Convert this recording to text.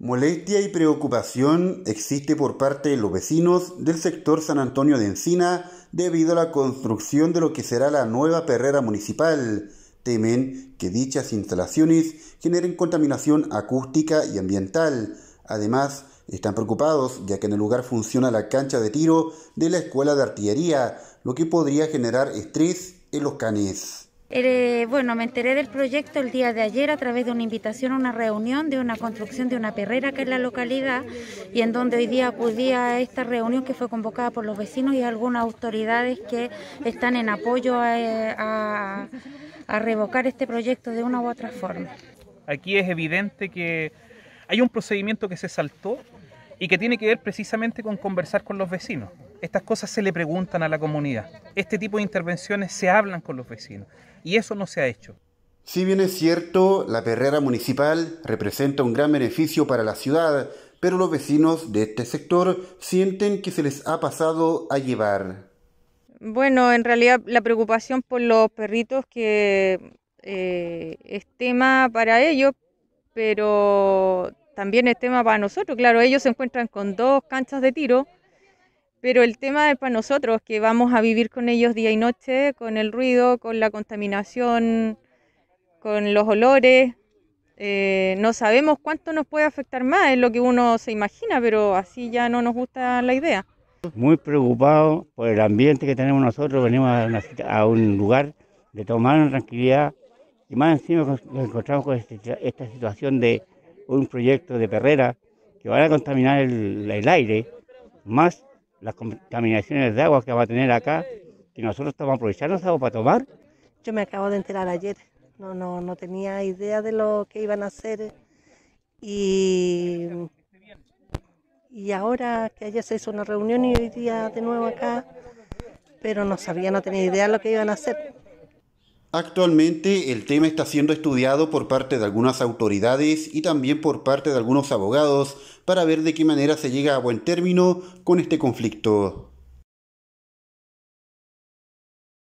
Molestia y preocupación existe por parte de los vecinos del sector San Antonio de Encina debido a la construcción de lo que será la nueva perrera municipal. Temen que dichas instalaciones generen contaminación acústica y ambiental. Además, están preocupados ya que en el lugar funciona la cancha de tiro de la escuela de artillería, lo que podría generar estrés en los canes. Eh, bueno, me enteré del proyecto el día de ayer a través de una invitación a una reunión de una construcción de una perrera que es la localidad y en donde hoy día acudía a esta reunión que fue convocada por los vecinos y algunas autoridades que están en apoyo a revocar este proyecto de una u otra forma. Aquí es evidente que hay un procedimiento que se saltó y que tiene que ver precisamente con conversar con los vecinos. Estas cosas se le preguntan a la comunidad. Este tipo de intervenciones se hablan con los vecinos. Y eso no se ha hecho. Si bien es cierto, la perrera municipal representa un gran beneficio para la ciudad, pero los vecinos de este sector sienten que se les ha pasado a llevar. Bueno, en realidad la preocupación por los perritos que eh, es tema para ellos, pero también es tema para nosotros. Claro, ellos se encuentran con dos canchas de tiro pero el tema es para nosotros, que vamos a vivir con ellos día y noche, con el ruido, con la contaminación, con los olores. Eh, no sabemos cuánto nos puede afectar más, es lo que uno se imagina, pero así ya no nos gusta la idea. Muy preocupado por el ambiente que tenemos nosotros, venimos a, un lugar de tomar tranquilidad y más encima nos encontramos con este esta situación de un proyecto de perrera que van a contaminar el, el aire, más las contaminaciones de agua que va a tener acá, que nosotros estamos aprovechando agua para tomar. Yo me acabo de enterar ayer, no, no, no tenía idea de lo que iban a hacer y, y ahora que ayer se hizo una reunión y hoy día de nuevo acá, pero no sabía, no tenía idea de lo que iban a hacer. Actualmente el tema está siendo estudiado por parte de algunas autoridades y también por parte de algunos abogados para ver de qué manera se llega a buen término con este conflicto.